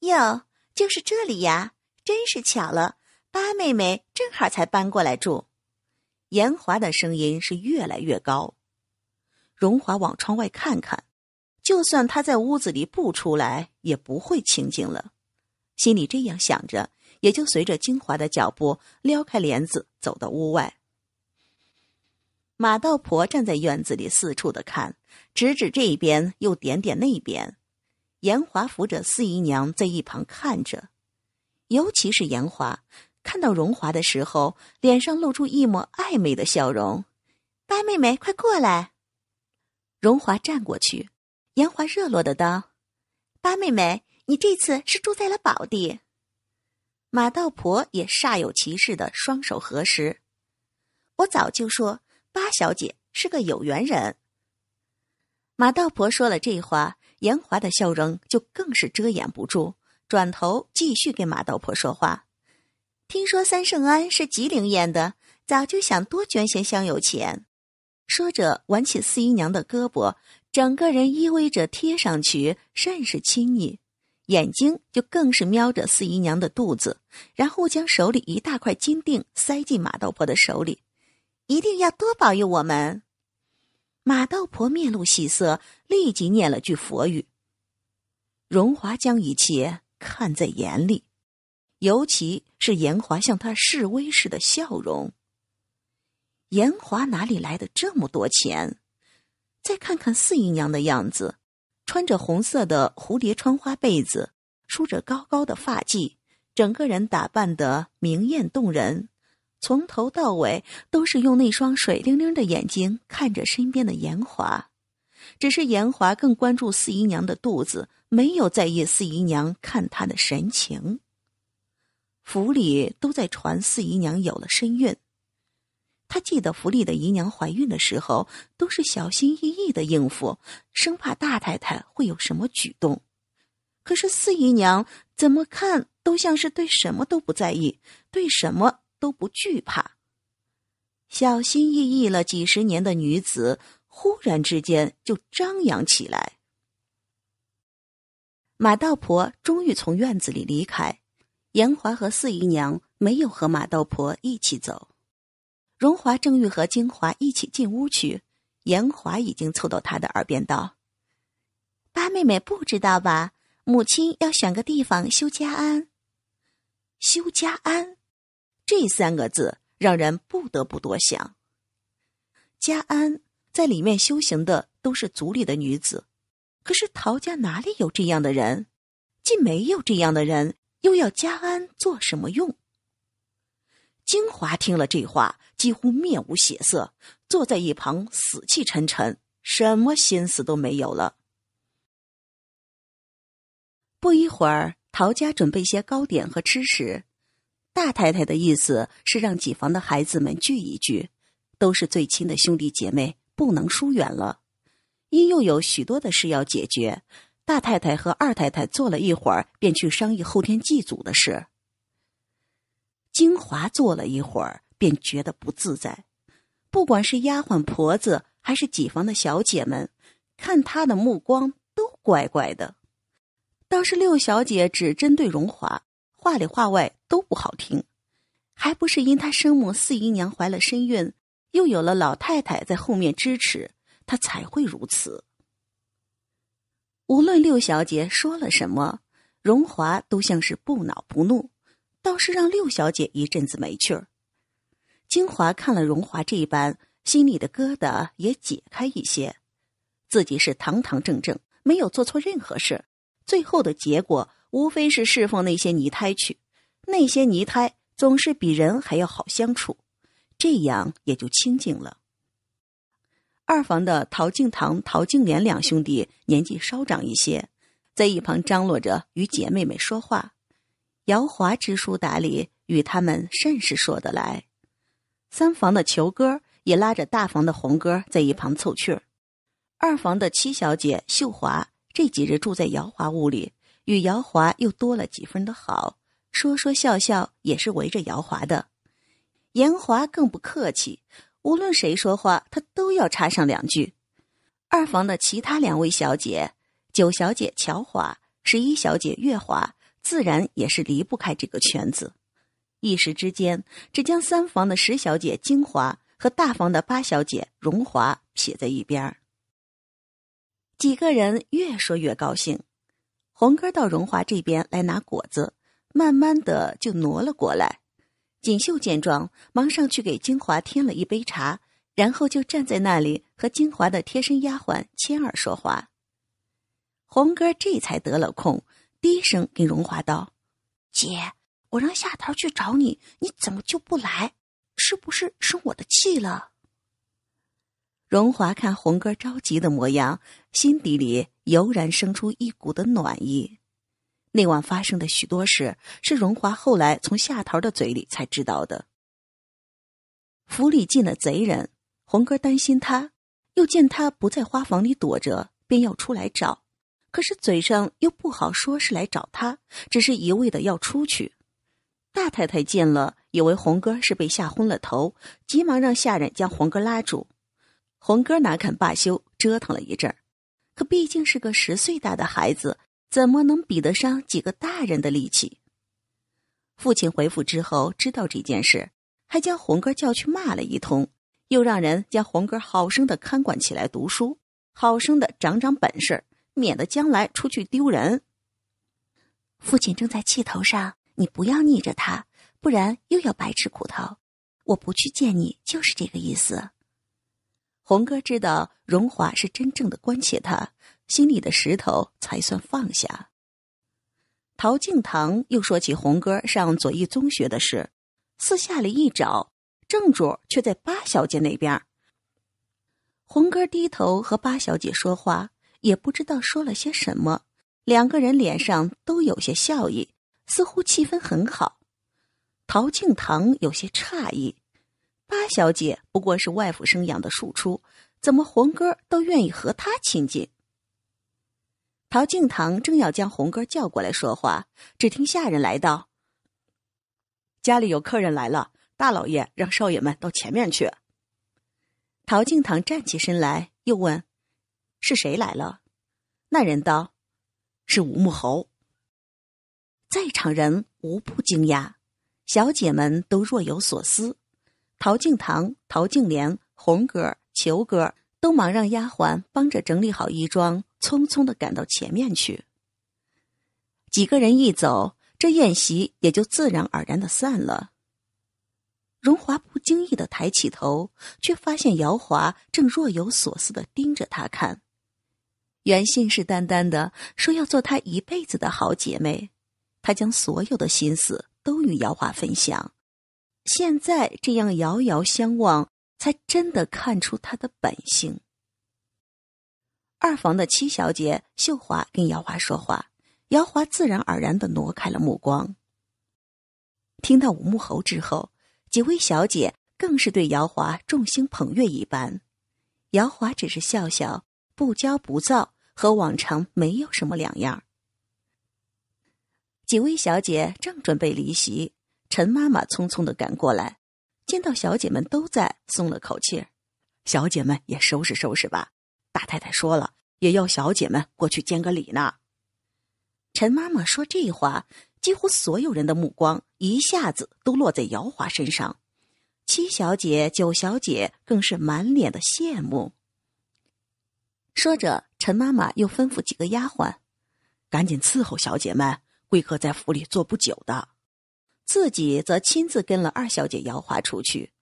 哟，就是这里呀！真是巧了，八妹妹正好才搬过来住。严华的声音是越来越高。荣华往窗外看看，就算他在屋子里不出来，也不会清静了。心里这样想着，也就随着金华的脚步撩开帘子，走到屋外。马道婆站在院子里四处的看，指指这边，又点点那边。严华扶着四姨娘在一旁看着，尤其是严华看到荣华的时候，脸上露出一抹暧昧的笑容。八妹妹，快过来！荣华站过去，严华热络的道：“八妹妹，你这次是住在了宝地。”马道婆也煞有其事的双手合十：“我早就说，八小姐是个有缘人。”马道婆说了这话。严华的笑容就更是遮掩不住，转头继续跟马道婆说话。听说三圣庵是极灵验的，早就想多捐些香油钱。说着挽起四姨娘的胳膊，整个人依偎着贴上去，甚是亲密。眼睛就更是瞄着四姨娘的肚子，然后将手里一大块金锭塞进马道婆的手里，一定要多保佑我们。马道婆面露喜色，立即念了句佛语。荣华将一切看在眼里，尤其是严华向他示威似的笑容。严华哪里来的这么多钱？再看看四姨娘的样子，穿着红色的蝴蝶穿花被子，梳着高高的发髻，整个人打扮的明艳动人。从头到尾都是用那双水灵灵的眼睛看着身边的严华，只是严华更关注四姨娘的肚子，没有在意四姨娘看她的神情。府里都在传四姨娘有了身孕，他记得府里的姨娘怀孕的时候都是小心翼翼的应付，生怕大太太会有什么举动，可是四姨娘怎么看都像是对什么都不在意，对什么。都不惧怕，小心翼翼了几十年的女子，忽然之间就张扬起来。马道婆终于从院子里离开，严华和四姨娘没有和马道婆一起走。荣华正欲和金华一起进屋去，严华已经凑到他的耳边道：“八妹妹不知道吧？母亲要选个地方修家安。”修家安。这三个字让人不得不多想。家安在里面修行的都是族里的女子，可是陶家哪里有这样的人？既没有这样的人，又要家安做什么用？京华听了这话，几乎面无血色，坐在一旁死气沉沉，什么心思都没有了。不一会儿，陶家准备些糕点和吃食。大太太的意思是让几房的孩子们聚一聚，都是最亲的兄弟姐妹，不能疏远了。因又有许多的事要解决，大太太和二太太坐了一会儿，便去商议后天祭祖的事。京华坐了一会儿，便觉得不自在，不管是丫鬟婆子还是几房的小姐们，看她的目光都怪怪的，倒是六小姐只针对荣华，话里话外。都不好听，还不是因她生母四姨娘怀了身孕，又有了老太太在后面支持，她才会如此。无论六小姐说了什么，荣华都像是不恼不怒，倒是让六小姐一阵子没趣儿。金华看了荣华这般，心里的疙瘩也解开一些，自己是堂堂正正，没有做错任何事，最后的结果无非是侍奉那些泥胎去。那些泥胎总是比人还要好相处，这样也就清静了。二房的陶敬堂、陶敬莲两兄弟年纪稍长一些，在一旁张罗着与姐妹们说话。姚华知书达理，与他们甚是说得来。三房的裘哥也拉着大房的红哥在一旁凑趣儿。二房的七小姐秀华这几日住在姚华屋里，与姚华又多了几分的好。说说笑笑也是围着姚华的，严华更不客气，无论谁说话，他都要插上两句。二房的其他两位小姐，九小姐乔华、十一小姐月华，自然也是离不开这个圈子。一时之间，只将三房的十小姐金华和大房的八小姐荣华撇在一边几个人越说越高兴，红哥到荣华这边来拿果子。慢慢的就挪了过来，锦绣见状，忙上去给金华添了一杯茶，然后就站在那里和金华的贴身丫鬟千儿说话。红哥这才得了空，低声跟荣华道：“姐，我让夏桃去找你，你怎么就不来？是不是生我的气了？”荣华看红哥着急的模样，心底里油然生出一股的暖意。那晚发生的许多事，是荣华后来从夏桃的嘴里才知道的。府里进了贼人，红哥担心他，又见他不在花房里躲着，便要出来找，可是嘴上又不好说是来找他，只是一味的要出去。大太太见了，以为红哥是被吓昏了头，急忙让下人将红哥拉住。红哥哪肯罢休，折腾了一阵儿，可毕竟是个十岁大的孩子。怎么能比得上几个大人的力气？父亲回府之后知道这件事，还将红哥叫去骂了一通，又让人将红哥好生的看管起来，读书，好生的长长本事，免得将来出去丢人。父亲正在气头上，你不要逆着他，不然又要白吃苦头。我不去见你就是这个意思。红哥知道荣华是真正的关切他。心里的石头才算放下。陶敬堂又说起红哥上左翼中学的事，四下里一找，正主却在八小姐那边。红哥低头和八小姐说话，也不知道说了些什么，两个人脸上都有些笑意，似乎气氛很好。陶敬堂有些诧异，八小姐不过是外府生养的庶出，怎么红哥都愿意和她亲近？陶敬堂正要将红哥叫过来说话，只听下人来道：“家里有客人来了，大老爷让少爷们到前面去。”陶敬堂站起身来，又问：“是谁来了？”那人道：“是武穆侯。”在场人无不惊讶，小姐们都若有所思。陶敬堂、陶敬莲、红哥、裘哥都忙让丫鬟帮着整理好衣装。匆匆的赶到前面去。几个人一走，这宴席也就自然而然的散了。荣华不经意的抬起头，却发现姚华正若有所思的盯着他看。原信誓旦旦的说要做她一辈子的好姐妹，她将所有的心思都与姚华分享，现在这样遥遥相望，才真的看出她的本性。二房的七小姐秀华跟姚华说话，姚华自然而然的挪开了目光。听到五木侯之后，几位小姐更是对姚华众星捧月一般。姚华只是笑笑，不骄不躁，和往常没有什么两样。几位小姐正准备离席，陈妈妈匆匆的赶过来，见到小姐们都在，松了口气儿。小姐们也收拾收拾吧。大太太说了，也要小姐们过去见个礼呢。陈妈妈说这话，几乎所有人的目光一下子都落在姚华身上，七小姐、九小姐更是满脸的羡慕。说着，陈妈妈又吩咐几个丫鬟，赶紧伺候小姐们，贵客在府里坐不久的，自己则亲自跟了二小姐姚华出去。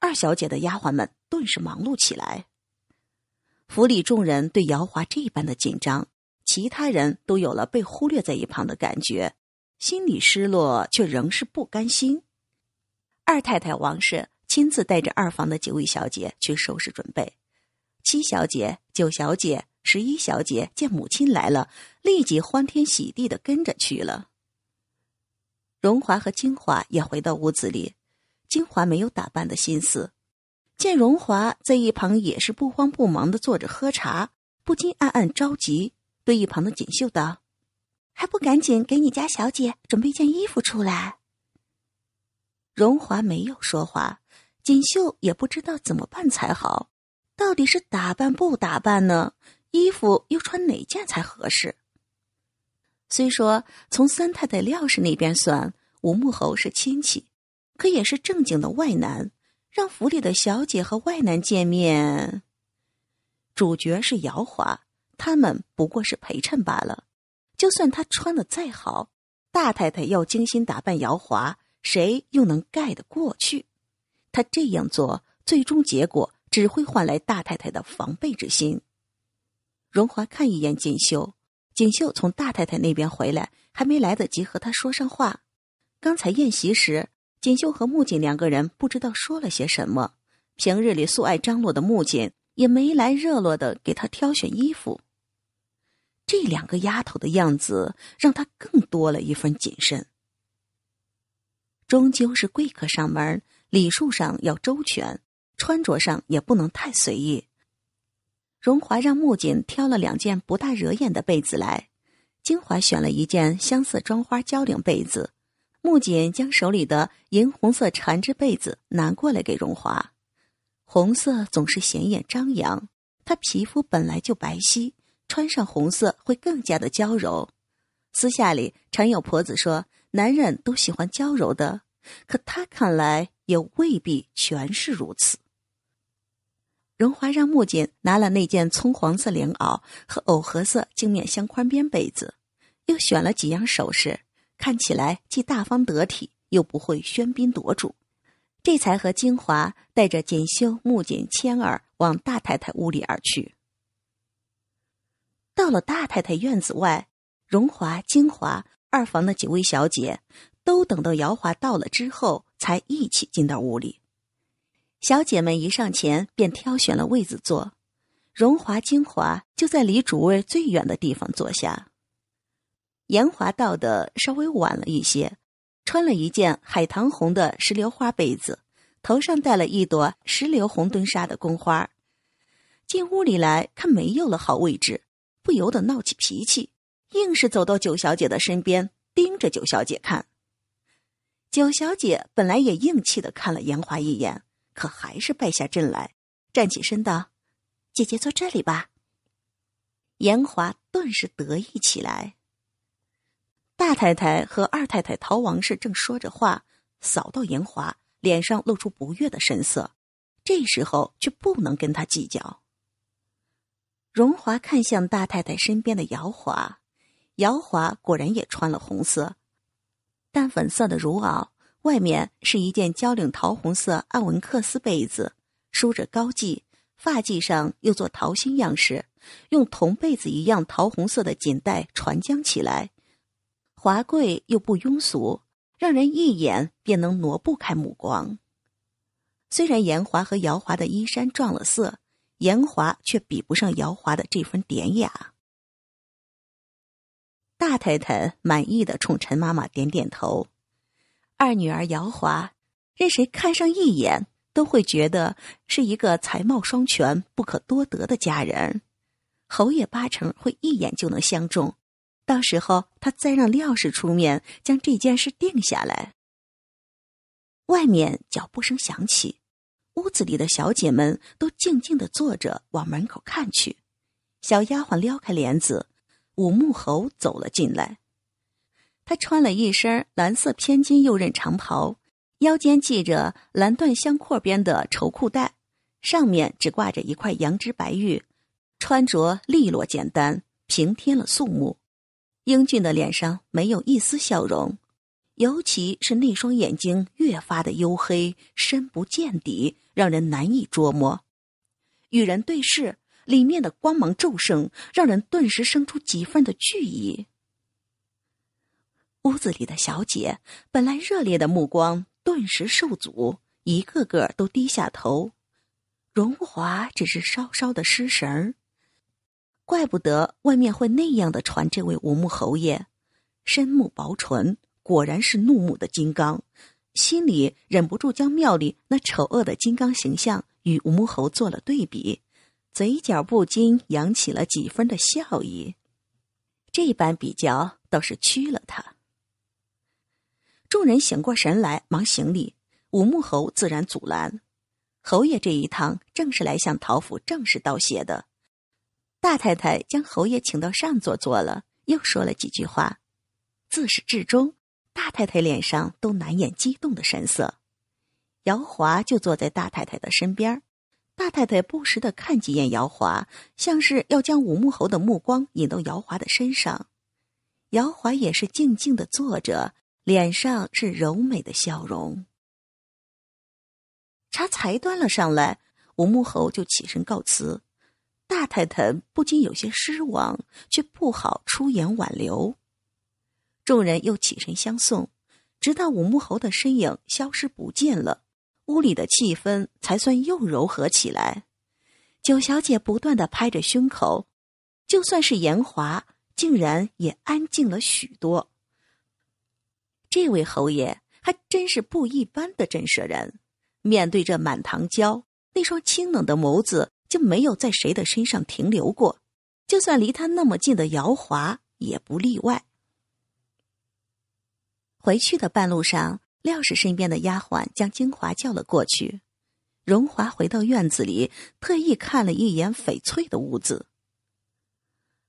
二小姐的丫鬟们顿时忙碌起来。府里众人对姚华这般的紧张，其他人都有了被忽略在一旁的感觉，心里失落，却仍是不甘心。二太太王氏亲自带着二房的九位小姐去收拾准备，七小姐、九小姐、十一小姐见母亲来了，立即欢天喜地的跟着去了。荣华和金华也回到屋子里，金华没有打扮的心思。见荣华在一旁也是不慌不忙的坐着喝茶，不禁暗暗着急，对一旁的锦绣道：“还不赶紧给你家小姐准备件衣服出来。”荣华没有说话，锦绣也不知道怎么办才好，到底是打扮不打扮呢？衣服又穿哪件才合适？虽说从三太太廖氏那边算，吴木侯是亲戚，可也是正经的外男。让府里的小姐和外男见面，主角是姚华，他们不过是陪衬罢了。就算她穿的再好，大太太要精心打扮姚华，谁又能盖得过去？她这样做，最终结果只会换来大太太的防备之心。荣华看一眼锦绣，锦绣从大太太那边回来，还没来得及和她说上话，刚才宴席时。锦绣和木槿两个人不知道说了些什么，平日里素爱张罗的木槿也没来热络的给他挑选衣服。这两个丫头的样子让他更多了一份谨慎。终究是贵客上门，礼数上要周全，穿着上也不能太随意。荣华让木槿挑了两件不大惹眼的被子来，金华选了一件相似妆花交领被子。木槿将手里的银红色缠枝被子拿过来给荣华，红色总是显眼张扬。她皮肤本来就白皙，穿上红色会更加的娇柔。私下里常有婆子说，男人都喜欢娇柔的，可她看来也未必全是如此。荣华让木槿拿了那件葱黄色连袄和藕荷色镜面镶宽边被子，又选了几样首饰。看起来既大方得体，又不会喧宾夺主，这才和金华带着锦绣、木槿、千儿往大太太屋里而去。到了大太太院子外，荣华、金华、二房的几位小姐都等到姚华到了之后，才一起进到屋里。小姐们一上前便挑选了位子坐，荣华、金华就在离主位最远的地方坐下。严华到的稍微晚了一些，穿了一件海棠红的石榴花被子，头上戴了一朵石榴红蹲纱的宫花，进屋里来看没有了好位置，不由得闹起脾气，硬是走到九小姐的身边，盯着九小姐看。九小姐本来也硬气的看了严华一眼，可还是败下阵来，站起身道：“姐姐坐这里吧。”严华顿时得意起来。大太太和二太太逃亡时正说着话，扫到严华，脸上露出不悦的神色。这时候却不能跟他计较。荣华看向大太太身边的姚华，姚华果然也穿了红色、淡粉色的襦袄，外面是一件交领桃红色暗文克斯被子，梳着高髻，发髻上又做桃心样式，用同被子一样桃红色的锦带传将起来。华贵又不庸俗，让人一眼便能挪不开目光。虽然严华和姚华的衣衫撞了色，严华却比不上姚华的这份典雅。大太太满意的冲陈妈妈点点头，二女儿姚华，任谁看上一眼都会觉得是一个才貌双全、不可多得的佳人，侯爷八成会一眼就能相中。到时候他再让廖氏出面将这件事定下来。外面脚步声响起，屋子里的小姐们都静静的坐着，往门口看去。小丫鬟撩开帘子，五木侯走了进来。他穿了一身蓝色偏金右衽长袍，腰间系着蓝缎镶阔边的绸裤带，上面只挂着一块羊脂白玉，穿着利落简单，平添了肃穆。英俊的脸上没有一丝笑容，尤其是那双眼睛越发的黝黑，深不见底，让人难以捉摸。与人对视，里面的光芒骤盛，让人顿时生出几分的惧意。屋子里的小姐本来热烈的目光顿时受阻，一个个都低下头。荣华只是稍稍的失神儿。怪不得外面会那样的传这位五木侯爷，深目薄唇，果然是怒目的金刚。心里忍不住将庙里那丑恶的金刚形象与五木侯做了对比，嘴角不禁扬起了几分的笑意。这般比较倒是屈了他。众人醒过神来，忙行礼。五木侯自然阻拦，侯爷这一趟正是来向陶府正式道谢的。大太太将侯爷请到上座坐了，又说了几句话。自始至终，大太太脸上都难掩激动的神色。姚华就坐在大太太的身边，大太太不时的看几眼姚华，像是要将武穆侯的目光引到姚华的身上。姚华也是静静的坐着，脸上是柔美的笑容。茶才端了上来，武穆侯就起身告辞。大太太不禁有些失望，却不好出言挽留。众人又起身相送，直到五穆侯的身影消失不见了，屋里的气氛才算又柔和起来。九小姐不断的拍着胸口，就算是严华，竟然也安静了许多。这位侯爷还真是不一般的震慑人，面对这满堂娇，那双清冷的眸子。就没有在谁的身上停留过，就算离他那么近的姚华也不例外。回去的半路上，廖氏身边的丫鬟将京华叫了过去。荣华回到院子里，特意看了一眼翡翠的屋子。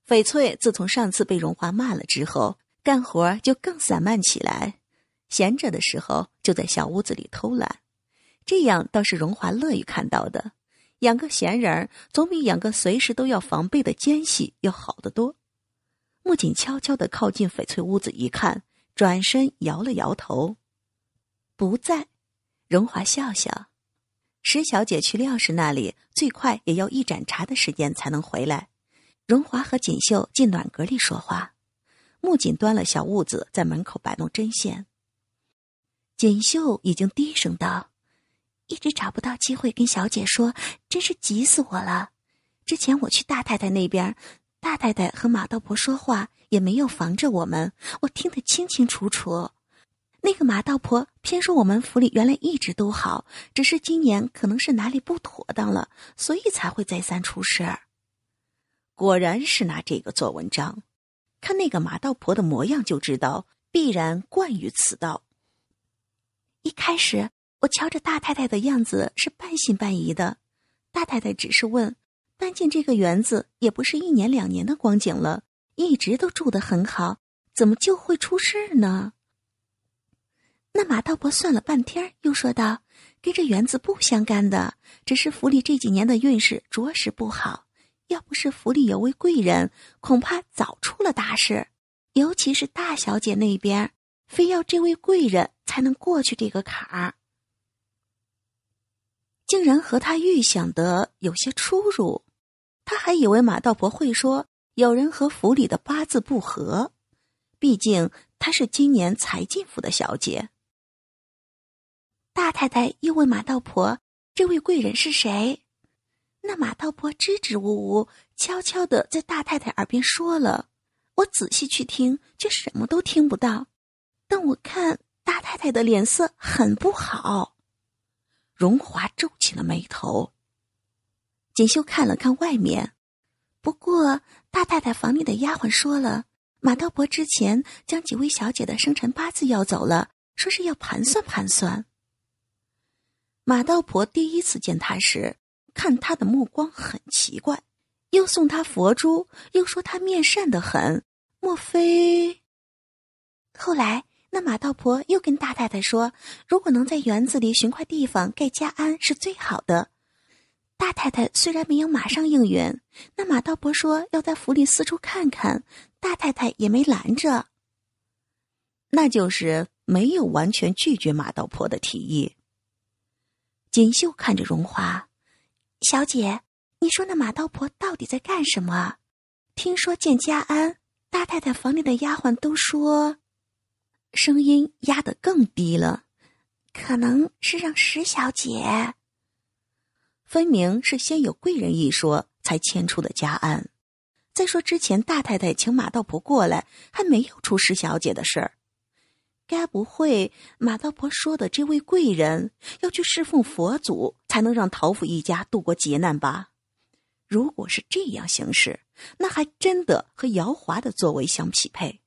翡翠自从上次被荣华骂了之后，干活就更散漫起来，闲着的时候就在小屋子里偷懒，这样倒是荣华乐于看到的。养个闲人总比养个随时都要防备的奸细要好得多。木槿悄悄的靠近翡翠屋子，一看，转身摇了摇头，不在。荣华笑笑，石小姐去廖氏那里，最快也要一盏茶的时间才能回来。荣华和锦绣进暖阁里说话，木槿端了小褥子在门口摆弄针线。锦绣已经低声道。一直找不到机会跟小姐说，真是急死我了。之前我去大太太那边，大太太和马道婆说话也没有防着我们，我听得清清楚楚。那个马道婆偏说我们府里原来一直都好，只是今年可能是哪里不妥当了，所以才会再三出事儿。果然是拿这个做文章，看那个马道婆的模样就知道，必然惯于此道。一开始。我瞧着大太太的样子是半信半疑的，大太太只是问：“搬进这个园子也不是一年两年的光景了，一直都住得很好，怎么就会出事呢？”那马道伯算了半天，又说道：“跟这园子不相干的，只是府里这几年的运势着实不好，要不是府里有位贵人，恐怕早出了大事。尤其是大小姐那边，非要这位贵人才能过去这个坎儿。”竟然和他预想的有些出入，他还以为马道婆会说有人和府里的八字不合，毕竟她是今年才进府的小姐。大太太又问马道婆：“这位贵人是谁？”那马道婆支支吾吾，悄悄的在大太太耳边说了，我仔细去听，却什么都听不到，但我看大太太的脸色很不好。荣华皱起了眉头。锦绣看了看外面，不过大太太房里的丫鬟说了，马道婆之前将几位小姐的生辰八字要走了，说是要盘算盘算。马道婆第一次见他时，看他的目光很奇怪，又送他佛珠，又说他面善的很，莫非？后来。那马道婆又跟大太太说：“如果能在园子里寻块地方盖家庵是最好的。”大太太虽然没有马上应允，那马道婆说要在府里四处看看，大太太也没拦着。那就是没有完全拒绝马道婆的提议。锦绣看着荣华，小姐，你说那马道婆到底在干什么？听说建家安，大太太房里的丫鬟都说。声音压得更低了，可能是让石小姐。分明是先有贵人一说，才牵出的家安。再说之前大太太请马道婆过来，还没有出石小姐的事儿。该不会马道婆说的这位贵人要去侍奉佛祖，才能让陶府一家度过劫难吧？如果是这样行事，那还真的和姚华的作为相匹配。